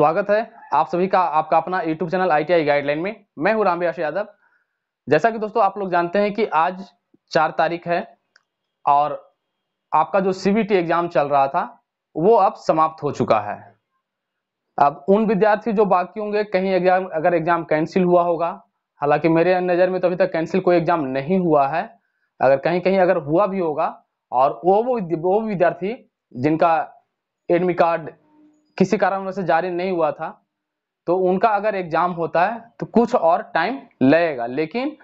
स्वागत है आप सभी का आपका अपना YouTube channel I T guideline में मैं हूं रामबियाश यादव जैसा कि दोस्तों आप लोग जानते हैं कि आज चार तारीख है और आपका जो सीबीटी एग्जाम चल रहा था वो अब समाप्त हो चुका है अब उन विद्यार्थी जो बाकी होंगे कहीं एग्जाम अगर एग्जाम कैंसिल हुआ होगा हालांकि मेरे नज़र में तो अभी तक कैंसिल कोई एग्जाम नहीं हुआ है अगर कहीं कहीं अगर हुआ भी होगा और वो वो वो विद्यार्थी जिनका एडमिट कार्ड किसी कारण से जारी नहीं हुआ था तो उनका अगर एग्जाम होता है तो कुछ और टाइम लगेगा लेकिन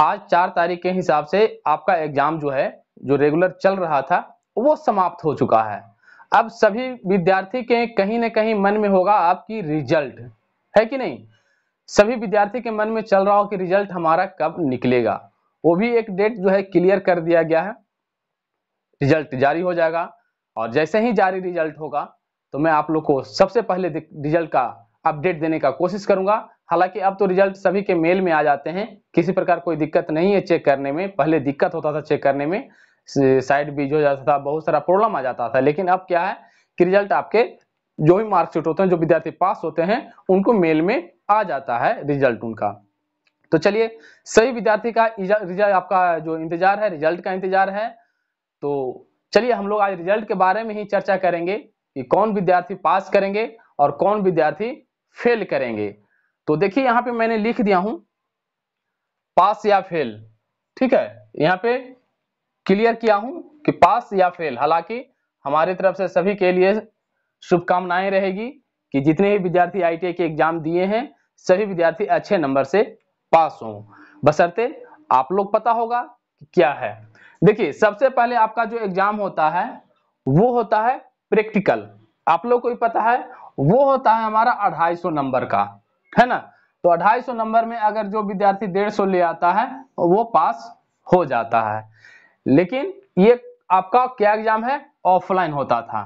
आज चार तारीख के हिसाब से आपका एग्जाम जो है जो रेगुलर चल रहा था वो समाप्त हो चुका है अब सभी विद्यार्थी के कहीं ना कहीं मन में होगा आपकी रिजल्ट है कि नहीं सभी विद्यार्थी के मन में चल रहा हो कि रिजल्ट हमारा कब निकलेगा वो भी एक डेट जो है क्लियर कर दिया गया है रिजल्ट जारी हो जाएगा और जैसे ही जारी रिजल्ट होगा तो मैं आप लोग को सबसे पहले रिजल्ट का अपडेट देने का कोशिश करूंगा हालांकि अब तो रिजल्ट सभी के मेल में आ जाते हैं किसी प्रकार कोई दिक्कत नहीं है चेक करने में पहले दिक्कत होता था चेक करने में साइड बीज हो जाता था बहुत सारा प्रॉब्लम आ जाता था लेकिन अब क्या है कि रिजल्ट आपके जो भी मार्कशीट होते हैं जो विद्यार्थी पास होते हैं उनको मेल में आ जाता है रिजल्ट उनका तो चलिए सही विद्यार्थी का रिजल्ट आपका जो इंतजार है रिजल्ट का इंतजार है तो चलिए हम लोग आज रिजल्ट के बारे में ही चर्चा करेंगे कि कौन विद्यार्थी पास करेंगे और कौन विद्यार्थी फेल करेंगे तो देखिए यहाँ पे मैंने लिख दिया हूं पास या फेल ठीक है यहाँ पे क्लियर किया हूं कि पास या फेल हालांकि हमारी तरफ से सभी के लिए शुभकामनाएं रहेगी कि जितने भी विद्यार्थी आईटीआई के एग्जाम दिए हैं सभी विद्यार्थी अच्छे नंबर से पास हों बसरते आप लोग पता होगा कि क्या है देखिए सबसे पहले आपका जो एग्जाम होता है वो होता है प्रैक्टिकल आप लोग को भी पता है वो होता है हमारा अढ़ाई सौ नंबर का है ना तो अढ़ाई सौ नंबर में अगर जो विद्यार्थी डेढ़ सौ ले आता है वो पास हो जाता है लेकिन ये आपका क्या एग्जाम है ऑफलाइन होता था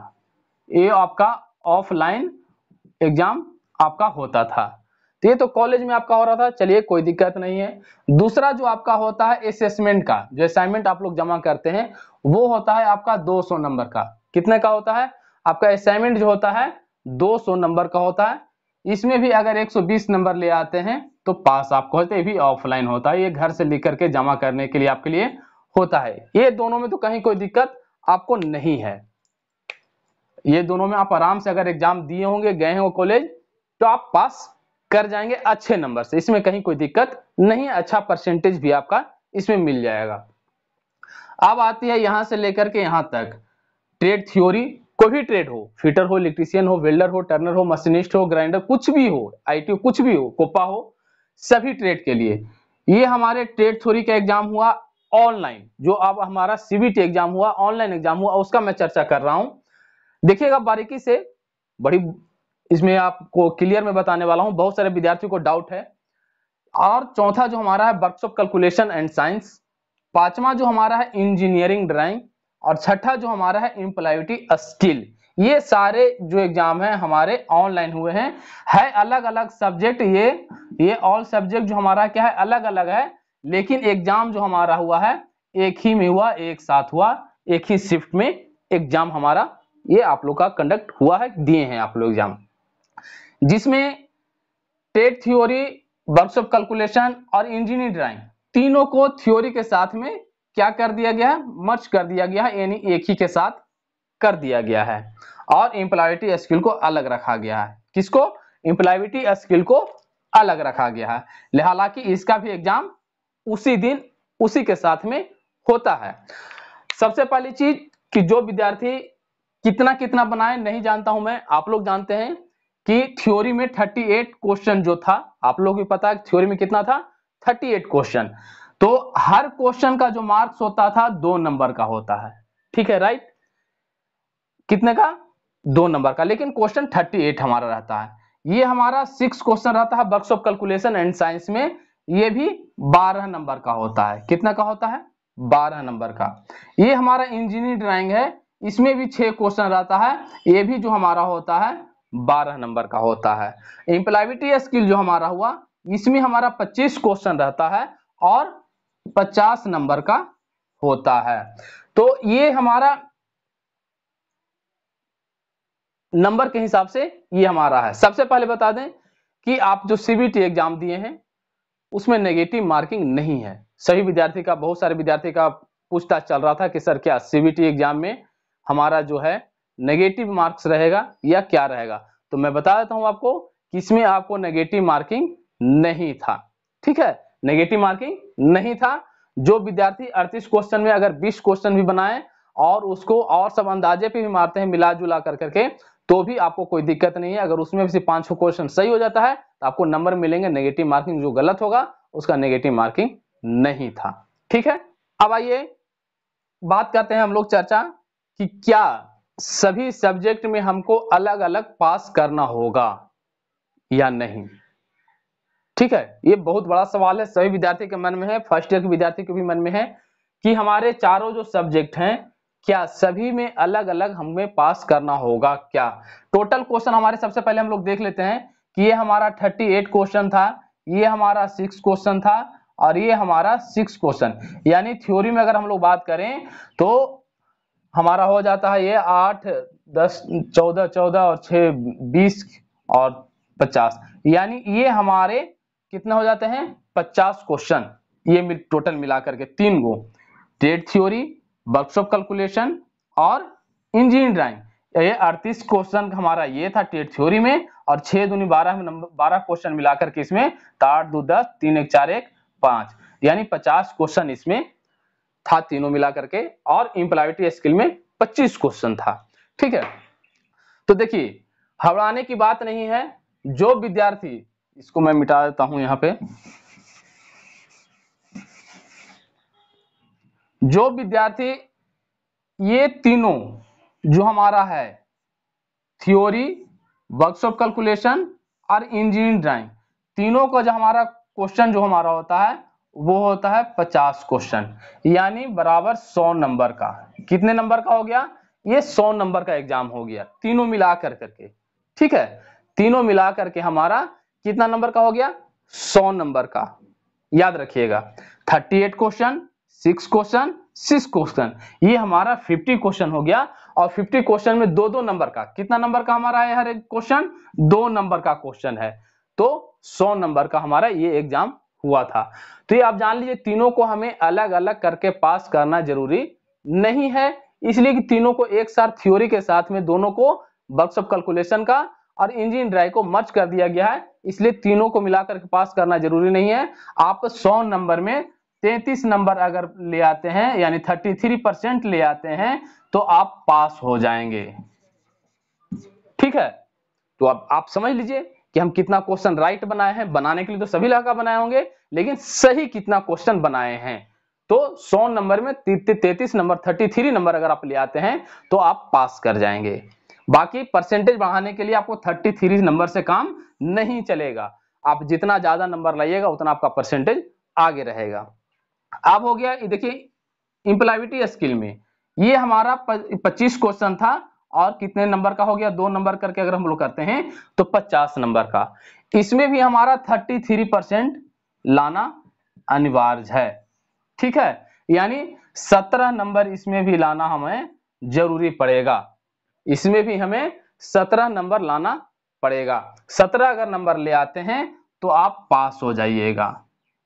ये आपका ऑफलाइन एग्जाम आपका होता था तो ये तो कॉलेज में आपका हो रहा था चलिए कोई दिक्कत नहीं है दूसरा जो आपका होता है असेसमेंट का जो असाइनमेंट आप लोग जमा करते हैं वो होता है आपका 200 नंबर का कितने का होता है आपका असाइनमेंट जो होता है 200 नंबर का होता है इसमें भी अगर 120 नंबर ले आते हैं तो पास आपको होते भी ऑफलाइन होता है ये घर से लिख करके जमा करने के लिए आपके लिए होता है ये दोनों में तो कहीं कोई दिक्कत आपको नहीं है ये दोनों में आप आराम से अगर एग्जाम दिए होंगे गए होंगे कॉलेज तो आप पास कर जाएंगे अच्छे नंबर से इसमें कहीं कोई दिक्कत नहीं अच्छा परसेंटेज भी आपका इसमें मिल जाएगा अब आती है यहां से लेकर के यहां तक ट्रेड थ्योरी कोई भी ट्रेड हो फिटर हो इलेक्ट्रीशियन हो वेल्डर हो टर्नर हो मशीनिस्ट हो ग्राइंडर कुछ भी हो आई कुछ भी हो कोपा हो सभी ट्रेड के लिए ये हमारे ट्रेड थोरी का एग्जाम हुआ ऑनलाइन जो अब हमारा सीबीटी एग्जाम हुआ ऑनलाइन एग्जाम हुआ उसका मैं चर्चा कर रहा हूं देखिएगा बारीकी से बड़ी इसमें आपको क्लियर में बताने वाला हूं बहुत सारे विद्यार्थियों को डाउट है और चौथा जो हमारा है वर्कशॉप कैलकुलेशन एंड साइंस पांचवा जो हमारा है इंजीनियरिंग ड्राइंग और छठा जो हमारा है इम्प्लाइटी स्किल ये सारे जो एग्जाम है हमारे ऑनलाइन हुए हैं है अलग अलग सब्जेक्ट ये ये ऑल सब्जेक्ट जो हमारा क्या है अलग अलग है लेकिन एग्जाम जो हमारा हुआ है एक ही में हुआ एक साथ हुआ एक ही शिफ्ट में एग्जाम हमारा ये आप लोग का कंडक्ट हुआ है दिए हैं आप लोग एग्जाम जिसमें टेट थ्योरी वर्कशॉप कैलकुलेशन और इंजीनियरिंग ड्राइंग तीनों को थ्योरी के साथ में क्या कर दिया गया है मर्च कर दिया गया है यानी एक ही के साथ कर दिया गया है और इम्प्लॉयबिलिटी स्किल को अलग रखा गया है किसको इम्प्लॉयबिलिटी स्किल को अलग रखा गया है हालांकि इसका भी एग्जाम उसी दिन उसी के साथ में होता है सबसे पहली चीज कि जो विद्यार्थी कितना कितना बनाए नहीं जानता हूं मैं आप लोग जानते हैं कि थ्योरी में 38 क्वेश्चन जो था आप लोग भी पता है थ्योरी में कितना था 38 क्वेश्चन तो हर क्वेश्चन का जो मार्क्स होता था दो नंबर का होता है ठीक है राइट कितने का दो नंबर का लेकिन क्वेश्चन थर्टी एट हमारा रहता है ये हमारा सिक्स क्वेश्चन रहता है वर्कशॉप कैलकुलेशन एंड साइंस में ये भी बारह नंबर का होता है कितना का होता है बारह नंबर का ये हमारा इंजीनियरिंग ड्राइंग है इसमें भी छह क्वेश्चन रहता है ये भी जो हमारा होता है बारह नंबर का होता है एम्प्लाइबिलिटी स्किल जो हमारा हुआ इसमें हमारा पच्चीस क्वेश्चन रहता है और पचास नंबर का होता है तो ये हमारा नंबर के हिसाब से ये हमारा है सबसे पहले बता दें कि आप जो सीबीटी एग्जाम दिए हैं उसमें नेगेटिव मार्किंग नहीं है सही विद्यार्थी का बहुत सारे विद्यार्थी का पूछताछ चल रहा था कि सर क्या सीबीटी एग्जाम में हमारा जो है नेगेटिव मार्क्स रहेगा या क्या रहेगा तो मैं बता देता हूं आपको कि इसमें आपको नेगेटिव मार्किंग नहीं था ठीक है नेगेटिव मार्किंग नहीं था जो विद्यार्थी अड़तीस क्वेश्चन में अगर बीस क्वेश्चन भी बनाए और उसको और सब अंदाजे पे भी मारते हैं मिला जुला कर करके तो भी आपको कोई दिक्कत नहीं है अगर उसमें से पांच क्वेश्चन सही हो जाता है तो आपको नंबर मिलेंगे नेगेटिव मार्किंग जो गलत होगा उसका नेगेटिव मार्किंग नहीं था ठीक है अब आइए बात करते हैं हम लोग चर्चा कि क्या सभी सब्जेक्ट में हमको अलग अलग पास करना होगा या नहीं ठीक है ये बहुत बड़ा सवाल है सभी विद्यार्थी के मन में है फर्स्ट ईयर के विद्यार्थी के भी मन में है कि हमारे चारों जो सब्जेक्ट हैं क्या सभी में अलग अलग हमें पास करना होगा क्या टोटल क्वेश्चन हमारे सबसे पहले हम लोग देख लेते हैं कि ये हमारा 38 क्वेश्चन था ये हमारा सिक्स क्वेश्चन था और ये हमारा सिक्स क्वेश्चन यानी थ्योरी में अगर हम लोग बात करें तो हमारा हो जाता है ये आठ दस चौदह चौदह और छ बीस और पचास यानी ये हमारे कितना हो जाते हैं पचास क्वेश्चन ये मिल, टोटल मिला करके तीन गो ट्रेड थ्योरी वर्कशॉप कैलकुलेशन और इंजीनियर ड्राइंग ये अड़तीस क्वेश्चन हमारा ये था टेट थ्योरी में और छह दूनी बारह बारह क्वेश्चन मिलाकर के इसमें आठ दो दस तीन एक चार एक पांच यानी पचास क्वेश्चन इसमें था तीनों मिला करके और इम्प्लाइटी स्किल में पच्चीस क्वेश्चन था ठीक है तो देखिए हवड़ाने की बात नहीं है जो विद्यार्थी इसको मैं मिटा देता हूं यहां पे जो विद्यार्थी ये तीनों जो हमारा है थ्योरी वर्कशॉप कैलकुलेशन और इंजीनियरिंग ड्राइंग तीनों का जो हमारा क्वेश्चन जो हमारा होता है वो होता है पचास क्वेश्चन यानी बराबर सौ नंबर का कितने नंबर का हो गया ये सौ नंबर का एग्जाम हो गया तीनों मिला कर करके ठीक है तीनों मिला करके हमारा कितना नंबर का हो गया सौ नंबर का याद रखिएगा thirty eight question six question six question ये हमारा फिफ्टी क्वेश्चन हो गया और फिफ्टी क्वेश्चन में दो दो नंबर का कितना नंबर का हमारा है हर एक क्वेश्चन दो नंबर का क्वेश्चन है तो सौ नंबर का हमारा ये एग्जाम हुआ था तो ये आप जान लीजिए तीनों को हमें अलग अलग करके पास करना जरूरी नहीं है इसलिए कि तीनों को एक साथ थ्योरी के साथ में दोनों को वर्कशॉप कैलकुलेशन का और इंजन ड्राइव को मर्ज कर दिया गया है इसलिए तीनों को मिलाकर पास करना जरूरी नहीं है आप 100 नंबर में 33 नंबर अगर ले आते हैं यानी 33 परसेंट ले आते हैं तो आप पास हो जाएंगे ठीक है तो अब आप, आप समझ लीजिए कि हम कितना क्वेश्चन राइट बनाए हैं बनाने के लिए तो सभी लड़का बनाए होंगे लेकिन सही कितना क्वेश्चन बनाए हैं तो 100 नंबर में तैतीस नंबर 33 नंबर अगर आप ले आते हैं तो आप पास कर जाएंगे बाकी परसेंटेज बढ़ाने के लिए आपको थर्टी थ्री नंबर से काम नहीं चलेगा आप जितना ज्यादा नंबर लाइएगा उतना आपका परसेंटेज आगे रहेगा अब हो गया देखिए इंप्लाइविटी स्किल में ये हमारा पच्चीस क्वेश्चन था और कितने नंबर का हो गया दो नंबर करके अगर हम लोग करते हैं तो पचास नंबर का इसमें भी हमारा थर्टी थ्री परसेंट लाना अनिवार्य है ठीक है यानी सत्रह नंबर इसमें भी लाना हमें जरूरी पड़ेगा इसमें भी हमें सत्रह नंबर लाना पड़ेगा सत्रह अगर नंबर ले आते हैं तो आप पास हो जाइएगा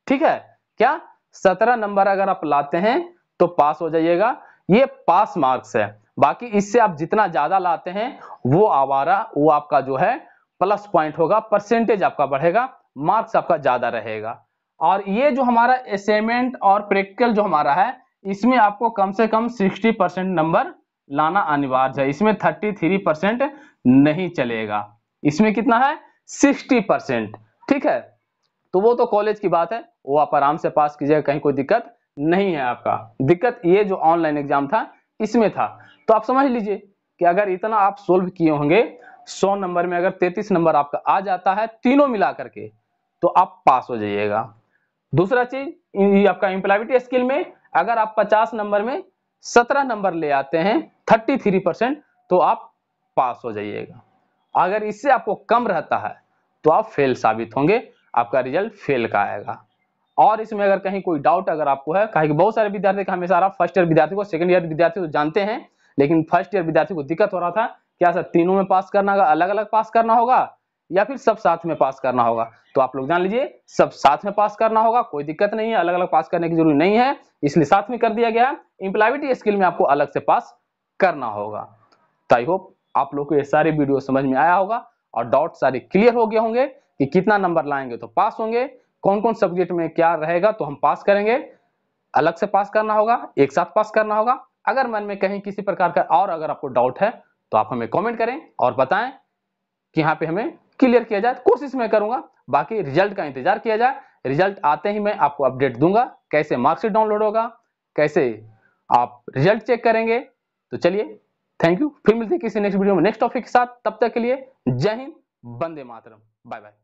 ठीक है क्या सत्रह नंबर अगर आप लाते हैं तो पास हो जाइएगा ये पास मार्क्स है बाकी इससे आप जितना ज्यादा लाते हैं वो आवारा वो आपका जो है प्लस पॉइंट होगा परसेंटेज आपका बढ़ेगा मार्क्स आपका ज्यादा रहेगा और ये जो हमारा असाइनमेंट और प्रैक्टिकल जो हमारा है इसमें आपको कम से कम सिक्सटी परसेंट नंबर लाना अनिवार्य है इसमें थर्टी थ्री परसेंट नहीं चलेगा इसमें कितना है सिक्सटी परसेंट ठीक है तो वो तो कॉलेज की बात है वो आप आराम से पास कीजिएगा कहीं कोई दिक्कत नहीं है आपका दिक्कत ये जो ऑनलाइन एग्जाम था इसमें था तो आप समझ लीजिए कि अगर इतना आप सोल्व किए होंगे सौ नंबर में अगर तैतीस नंबर आपका आ जाता है तीनों मिला करके तो आप पास हो जाइएगा दूसरा चीज आपका इम्प्लाइविटी स्किल में अगर आप 50 नंबर में सत्रह नंबर ले आते हैं थर्टी थ्री परसेंट तो आप पास हो जाइएगा अगर इससे आपको कम रहता है तो आप फेल साबित होंगे आपका रिजल्ट फेल का आएगा और इसमें अगर कहीं कोई डाउट अगर आपको है कहा कि बहुत सारे विद्यार्थी हमेशा आप फर्स्ट ईयर विद्यार्थी को सेकंड ईयर विद्यार्थी को तो जानते हैं लेकिन फर्स्ट ईयर विद्यार्थी को दिक्कत हो रहा था क्या सर तीनों में पास करना अलग अलग पास करना होगा या फिर सब साथ में पास करना होगा तो आप लोग जान लीजिए सब साथ में पास करना होगा कोई दिक्कत नहीं है अलग अलग पास करने की जरूरत नहीं है इसलिए साथ में कर दिया गया है इंप्लाइबिलिटी स्किल में आपको अलग से पास करना होगा तो आई होप आप लोग को ये सारे वीडियो समझ में आया होगा और डाउट सारे क्लियर हो गए होंगे कि कितना नंबर लाएंगे तो पास होंगे कौन कौन सब्जेक्ट में क्या रहेगा तो हम पास करेंगे अलग से पास करना होगा एक साथ पास करना होगा अगर मन में कहीं किसी प्रकार का और अगर आपको डाउट है तो आप हमें कमेंट करें और बताएं कि यहाँ पे हमें क्लियर किया जाए कोशिश मैं करूंगा बाकी रिजल्ट का इंतजार किया जाए रिजल्ट आते ही मैं आपको अपडेट दूंगा कैसे मार्कशीट डाउनलोड होगा कैसे आप रिजल्ट चेक करेंगे तो चलिए थैंक यू फिर मिलते हैं किसी नेक्स्ट वीडियो में नेक्स्ट टॉपिक के साथ तब तक के लिए जय हिंद बंदे मातरम बाय बाय